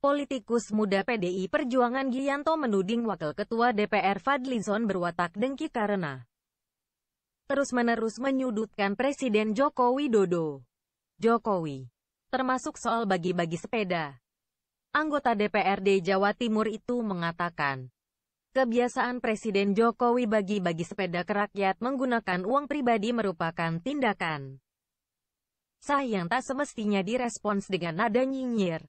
Politikus muda PDI Perjuangan Giyanto menuding Wakil Ketua DPR Fadlizon berwatak dengki karena terus-menerus menyudutkan Presiden Joko Widodo. Jokowi, termasuk soal bagi-bagi sepeda anggota DPRD Jawa Timur itu mengatakan, kebiasaan Presiden Jokowi bagi-bagi sepeda ke rakyat menggunakan uang pribadi merupakan tindakan sah yang tak semestinya direspons dengan nada nyinyir.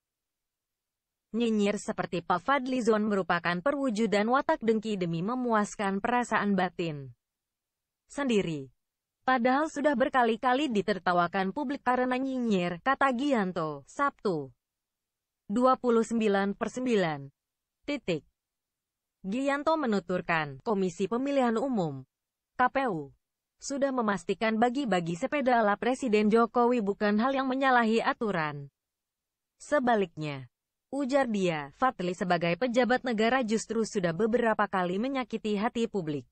Nyinyir seperti Pak Fadlizon merupakan perwujudan watak dengki demi memuaskan perasaan batin sendiri. Padahal sudah berkali-kali ditertawakan publik karena nyinyir, kata Gianto, Sabtu. 29 per 9. Titik. Gianto menuturkan, Komisi Pemilihan Umum, KPU, sudah memastikan bagi-bagi sepeda ala Presiden Jokowi bukan hal yang menyalahi aturan. Sebaliknya, ujar dia, Fatli sebagai pejabat negara justru sudah beberapa kali menyakiti hati publik.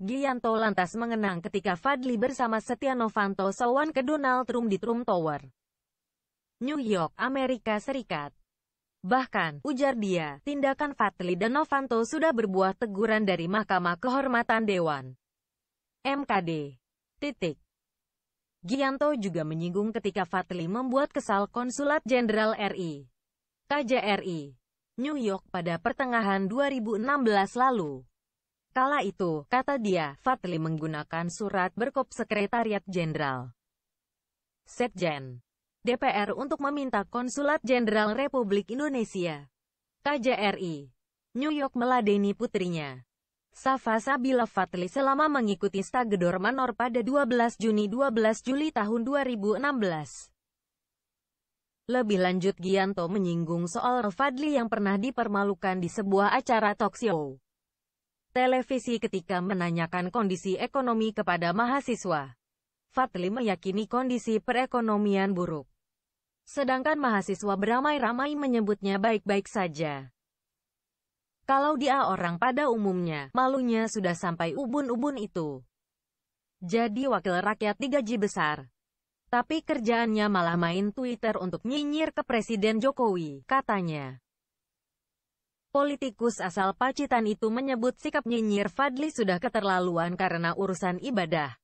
Gianto lantas mengenang ketika Fadli bersama Setia Novanto sowan ke Donald Trump di Trump Tower. New York, Amerika Serikat. Bahkan, ujar dia, tindakan Fadli dan Novanto sudah berbuah teguran dari Mahkamah Kehormatan Dewan. MKD. Titik. Gianto juga menyinggung ketika Fadli membuat kesal Konsulat Jenderal RI. KJRI. New York pada pertengahan 2016 lalu. Kala itu, kata dia, Fadli menggunakan surat berkop Sekretariat Jenderal. Setjen. DPR untuk meminta Konsulat Jenderal Republik Indonesia KJRI New York meladeni putrinya. Safa Sabila Fatli selama mengikuti Stagedor Manor pada 12 Juni 12 Juli tahun 2016. Lebih lanjut Gianto menyinggung soal Fadli yang pernah dipermalukan di sebuah acara talk show. Televisi ketika menanyakan kondisi ekonomi kepada mahasiswa. Fadli meyakini kondisi perekonomian buruk. Sedangkan mahasiswa beramai-ramai menyebutnya baik-baik saja. Kalau dia orang pada umumnya, malunya sudah sampai ubun-ubun itu. Jadi wakil rakyat digaji besar. Tapi kerjaannya malah main Twitter untuk nyinyir ke Presiden Jokowi, katanya. Politikus asal Pacitan itu menyebut sikap nyinyir Fadli sudah keterlaluan karena urusan ibadah.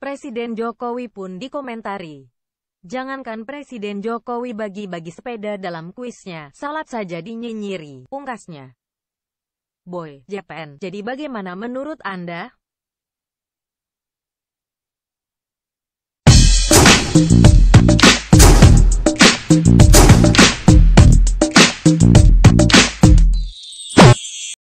Presiden Jokowi pun dikomentari. Jangankan Presiden Jokowi bagi-bagi sepeda dalam kuisnya, salat saja dinyinyiri, pungkasnya. Boy, Japan, jadi bagaimana menurut Anda?